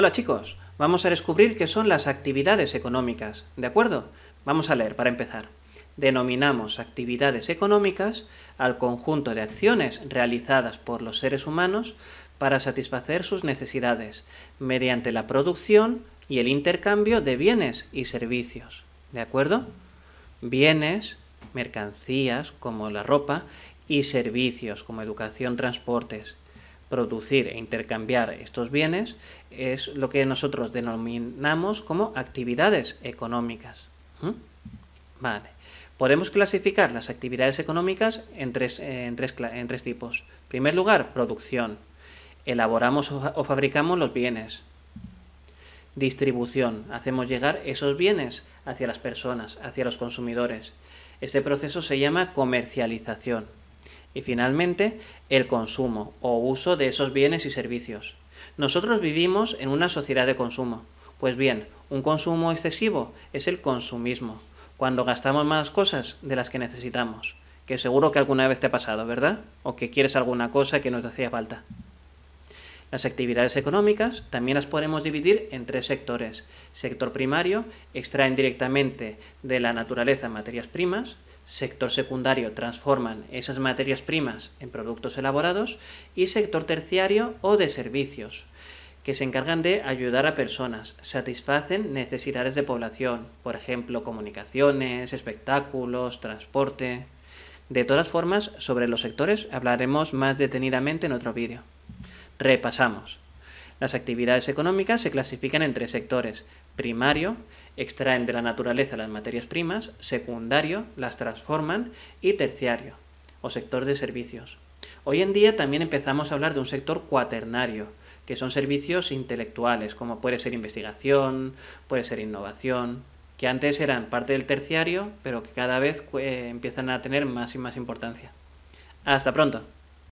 Hola chicos, vamos a descubrir qué son las actividades económicas, ¿de acuerdo? Vamos a leer para empezar. Denominamos actividades económicas al conjunto de acciones realizadas por los seres humanos para satisfacer sus necesidades mediante la producción y el intercambio de bienes y servicios, ¿de acuerdo? Bienes, mercancías como la ropa y servicios como educación, transportes, producir e intercambiar estos bienes es lo que nosotros denominamos como actividades económicas. ¿Mm? Podemos clasificar las actividades económicas en tres, en, tres, en tres tipos. En primer lugar, producción. Elaboramos o fabricamos los bienes. Distribución. Hacemos llegar esos bienes hacia las personas, hacia los consumidores. Este proceso se llama comercialización y finalmente el consumo o uso de esos bienes y servicios. Nosotros vivimos en una sociedad de consumo. Pues bien, un consumo excesivo es el consumismo, cuando gastamos más cosas de las que necesitamos, que seguro que alguna vez te ha pasado, ¿verdad? O que quieres alguna cosa que nos te hacía falta. Las actividades económicas también las podemos dividir en tres sectores. Sector primario, extraen directamente de la naturaleza materias primas sector secundario transforman esas materias primas en productos elaborados y sector terciario o de servicios, que se encargan de ayudar a personas, satisfacen necesidades de población, por ejemplo, comunicaciones, espectáculos, transporte. De todas formas, sobre los sectores hablaremos más detenidamente en otro vídeo. Repasamos. Las actividades económicas se clasifican en tres sectores. Primario, extraen de la naturaleza las materias primas, secundario, las transforman y terciario, o sector de servicios. Hoy en día también empezamos a hablar de un sector cuaternario, que son servicios intelectuales, como puede ser investigación, puede ser innovación, que antes eran parte del terciario, pero que cada vez eh, empiezan a tener más y más importancia. Hasta pronto.